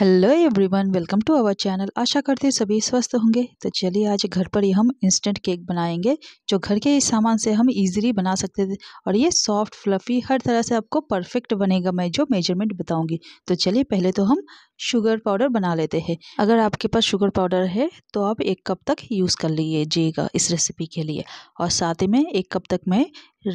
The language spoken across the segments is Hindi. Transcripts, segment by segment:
hello everyone welcome to our channel आशा करते हैं सभी स्वस्थ होंगे तो चलिए आज घर पर ही हम इंस्टेंट केक बनाएंगे जो घर के इस सामान से हम इजीली बना सकते थे और ये सॉफ्ट फ्लफ़ी हर तरह से आपको परफेक्ट बनेगा मैं जो मेजरमेंट बताऊंगी तो चलिए पहले तो हम शुगर पाउडर बना लेते हैं अगर आपके पास शुगर पाउडर है तो आप एक कप तक यूज़ कर लीजिएगा इस रेसिपी के लिए और साथ ही में एक कप तक मैं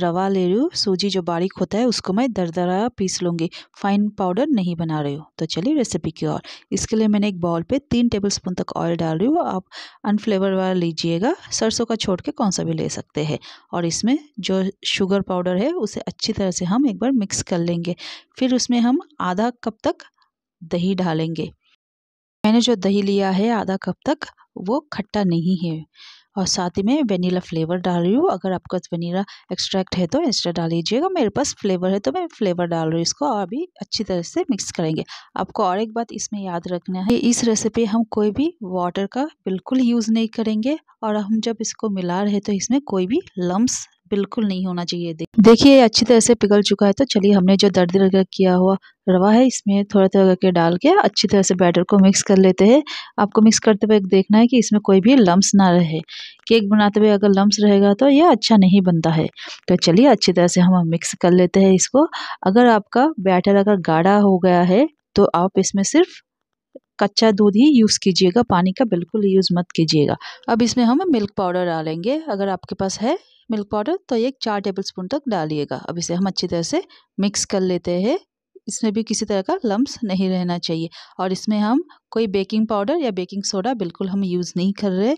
रवा ले रही हूँ सूजी जो बारीक होता है उसको मैं दरदरा पीस लूँगी फाइन पाउडर नहीं बना रही हूँ तो चलिए रेसिपी की ओर इसके लिए मैंने एक बॉल पे तीन टेबल स्पून तक ऑयल डाल रही हूँ आप अनफ्लेवर वाला लीजिएगा सरसों का छोड़ के कौन सा भी ले सकते हैं और इसमें जो शुगर पाउडर है उसे अच्छी तरह से हम एक बार मिक्स कर लेंगे फिर उसमें हम आधा कप तक दही डालेंगे मैंने जो दही लिया है आधा कप तक वो खट्टा नहीं है और साथ ही में वनीला फ्लेवर डाल रही हूँ अगर आपके पास वेनीला एक्सट्रैक्ट है तो एक्स्ट्रा डाल लीजिएगा मेरे पास फ्लेवर है तो मैं फ्लेवर डाल रही हूँ इसको और अभी अच्छी तरह से मिक्स करेंगे आपको और एक बात इसमें याद रखना है इस रेसिपी हम कोई भी वाटर का बिल्कुल यूज़ नहीं करेंगे और हम जब इसको मिला रहे तो इसमें कोई भी लम्ब बिल्कुल नहीं होना चाहिए देखिए अच्छी तरह से पिघल चुका है तो चलिए हमने जो दर्द किया हुआ रवा है इसमें थोड़ा थोड़ा करके डाल के अच्छी तरह से बैटर को मिक्स कर लेते हैं आपको मिक्स करते हुए देखना है कि इसमें कोई भी लम्स ना रहे केक बनाते हुए अगर लम्स रहेगा तो यह अच्छा नहीं बनता है तो चलिए अच्छी तरह से हम मिक्स कर लेते हैं इसको अगर आपका बैटर अगर गाढ़ा हो गया है तो आप इसमें सिर्फ कच्चा दूध ही यूज़ कीजिएगा पानी का बिल्कुल यूज़ मत कीजिएगा अब इसमें हम मिल्क पाउडर डालेंगे अगर आपके पास है मिल्क पाउडर तो एक चार टेबल स्पून तक डालिएगा अब इसे हम अच्छी तरह से मिक्स कर लेते हैं इसमें भी किसी तरह का लम्ब नहीं रहना चाहिए और इसमें हम कोई बेकिंग पाउडर या बेकिंग सोडा बिल्कुल हम यूज़ नहीं कर रहे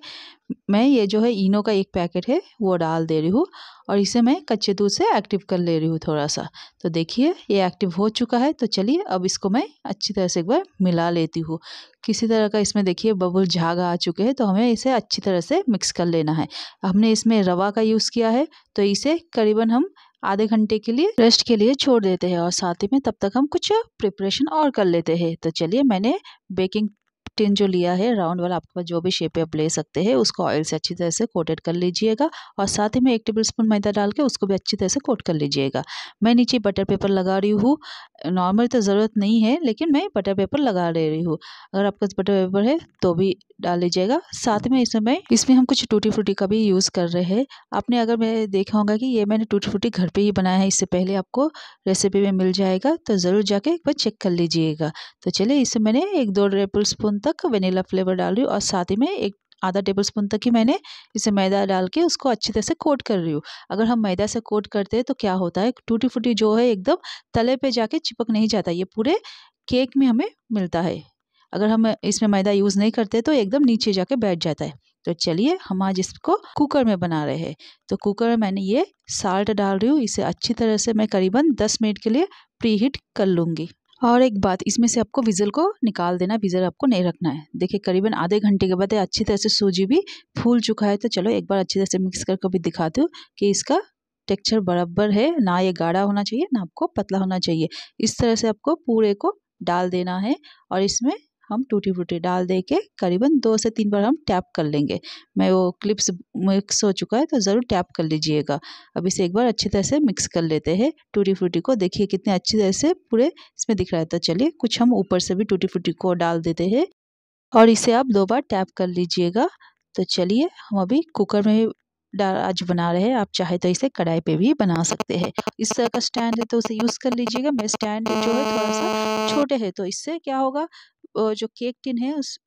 मैं ये जो है इनो का एक पैकेट है वो डाल दे रही हूँ और इसे मैं कच्चे दूध से एक्टिव कर ले रही हूँ थोड़ा सा तो देखिए ये एक्टिव हो चुका है तो चलिए अब इसको मैं अच्छी तरह से एक बार मिला लेती हूँ किसी तरह का इसमें देखिए बबुल झाग आ चुके हैं तो हमें इसे अच्छी तरह से मिक्स कर लेना है हमने इसमें रवा का यूज़ किया है तो इसे करीबन हम आधे घंटे के लिए रेस्ट के लिए छोड़ देते हैं और साथ ही में तब तक हम कुछ प्रिपरेशन और कर लेते हैं तो चलिए मैंने बेकिंग टिन जो लिया है राउंड वाला आपके पास जो भी शेप आप ले सकते हैं उसको ऑयल से अच्छी तरह से कोटेड कर लीजिएगा और साथ ही में एक टेबल स्पून मैदा डाल के उसको भी अच्छी तरह से कोट कर लीजिएगा मैं नीचे बटर पेपर लगा रही हूँ नॉर्मल तो ज़रूरत नहीं है लेकिन मैं बटर पेपर लगा ले रही हूँ अगर आपके पास बटर पेपर है तो भी डाल लीजिएगा साथ में इसमें इसमें हम कुछ टूटी फ्रूटी का भी यूज़ कर रहे हैं आपने अगर मैं देखा होगा कि ये मैंने टूटी फ्रूटी घर पे ही बनाया है इससे पहले आपको रेसिपी में मिल जाएगा तो ज़रूर जाके एक बार चेक कर लीजिएगा तो चलिए इसे मैंने एक दो टेबल स्पून तक वनीला फ्लेवर डाल रही हूँ और साथ ही में एक आधा टेबल स्पून तक ही मैंने इसे मैदा डाल के उसको अच्छी तरह से कोट कर रही हूँ अगर हम मैदा से कोट करते हैं तो क्या होता है टूटी फूटी जो है एकदम तले पे जाके चिपक नहीं जाता ये पूरे केक में हमें मिलता है अगर हम इसमें मैदा यूज़ नहीं करते तो एकदम नीचे जाके बैठ जाता है तो चलिए हम आज इसको कुकर में बना रहे हैं तो कुकर में मैंने ये साल्ट डाल रही हूँ इसे अच्छी तरह से मैं करीबन दस मिनट के लिए प्री हीट कर लूँगी और एक बात इसमें से आपको विज़ल को निकाल देना विज़ल आपको नहीं रखना है देखिए करीबन आधे घंटे के बाद अच्छी तरह से सूजी भी फूल चुका है तो चलो एक बार अच्छी तरह से मिक्स करके भी दिखा दूँ कि इसका टेक्सचर बराबर है ना ये गाढ़ा होना चाहिए ना आपको पतला होना चाहिए इस तरह से आपको पूरे को डाल देना है और इसमें हम टूटी फूटी डाल दे के करीबन दो से तीन बार हम टैप कर लेंगे मैं वो क्लिप्स मिक्स हो चुका है तो ज़रूर टैप कर लीजिएगा अब इसे एक बार अच्छी तरह से मिक्स कर लेते हैं टूटी फूटी को देखिए कितने अच्छी तरह से पूरे इसमें दिख रहा है तो चलिए कुछ हम ऊपर से भी टूटी फूटी को डाल देते हैं और इसे आप दो बार टैप कर लीजिएगा तो चलिए हम अभी कुकर में डाल आज बना रहे हैं आप चाहे तो इसे कढ़ाई पे भी बना सकते हैं इस तरह का स्टैंड है तो उसे यूज़ कर लीजिएगा मेरे स्टैंड जो है थोड़ा सा छोटे है तो इससे क्या होगा जो केक टिन है उस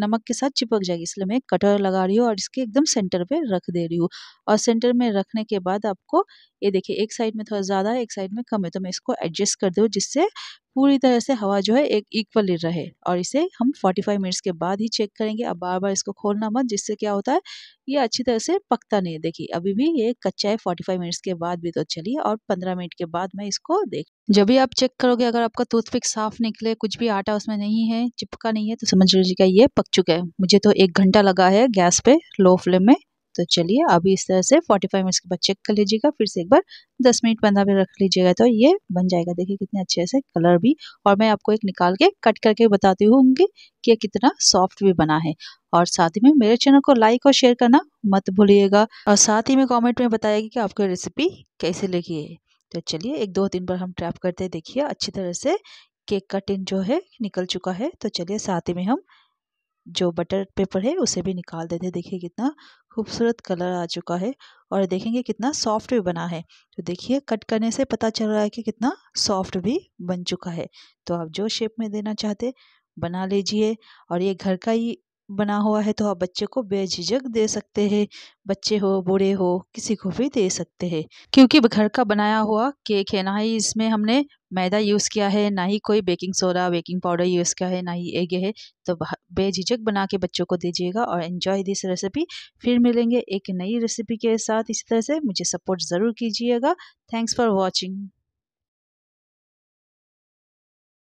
नमक के साथ चिपक जाएगी इसलिए मैं कटर लगा रही हूँ और इसके एकदम सेंटर पे रख दे रही हूँ और सेंटर में रखने के बाद आपको ये देखिए एक साइड में थोड़ा ज़्यादा है एक साइड में कम है तो मैं इसको एडजस्ट कर दूँ जिससे पूरी तरह से हवा जो है एक इक्वली रहे और इसे हम 45 मिनट्स के बाद ही चेक करेंगे अब बार बार इसको खोलना मत जिससे क्या होता है ये अच्छी तरह से पकता नहीं देखिए अभी भी ये कच्चा है 45 मिनट्स के बाद भी तो चलिए और 15 मिनट के बाद मैं इसको देख जब भी आप चेक करोगे अगर आपका टूथपिक साफ निकले कुछ भी आटा उसमें नहीं है चिपका नहीं है तो समझ लीजिएगा ये पक चुका है मुझे तो एक घंटा लगा है गैस पे लो फ्लेम में तो चलिए अभी इस तरह से 45 मिनट्स के बाद चेक कर लीजिएगा फिर से एक बार 10 मिनट पंद्रह मिनट रख लीजिएगा तो ये बन जाएगा देखिए कितने अच्छे से कलर भी और मैं आपको एक निकाल के कट करके बताती हूँ कि कितना सॉफ्ट भी बना है और साथ ही में मेरे चैनल को लाइक और शेयर करना मत भूलिएगा और साथ ही में कॉमेंट में बताएगी कि आपको रेसिपी कैसे लगी है तो चलिए एक दो तीन बार हम ट्रैप करते देखिए अच्छी तरह से केक का टिन जो है निकल चुका है तो चलिए साथ ही में हम जो बटर पेपर है उसे भी निकाल देते हैं देखिए कितना खूबसूरत कलर आ चुका है और देखेंगे कितना सॉफ्ट भी बना है तो देखिए कट करने से पता चल रहा है कि कितना सॉफ्ट भी बन चुका है तो आप जो शेप में देना चाहते बना लीजिए और ये घर का ही बना हुआ है तो आप बच्चे को बेझिझक दे सकते हैं बच्चे हो बूढ़े हो किसी को भी दे सकते हैं क्योंकि घर का बनाया हुआ केक है ना ही इसमें हमने मैदा यूज़ किया है ना ही कोई baking soda baking powder use किया है ना ही एग है तो बेझिझक बना के बच्चों को दीजिएगा और एन्जॉय दिस रेसिपी फिर मिलेंगे एक नई रेसिपी के साथ इसी तरह से मुझे सपोर्ट ज़रूर कीजिएगा थैंक्स फॉर वॉचिंग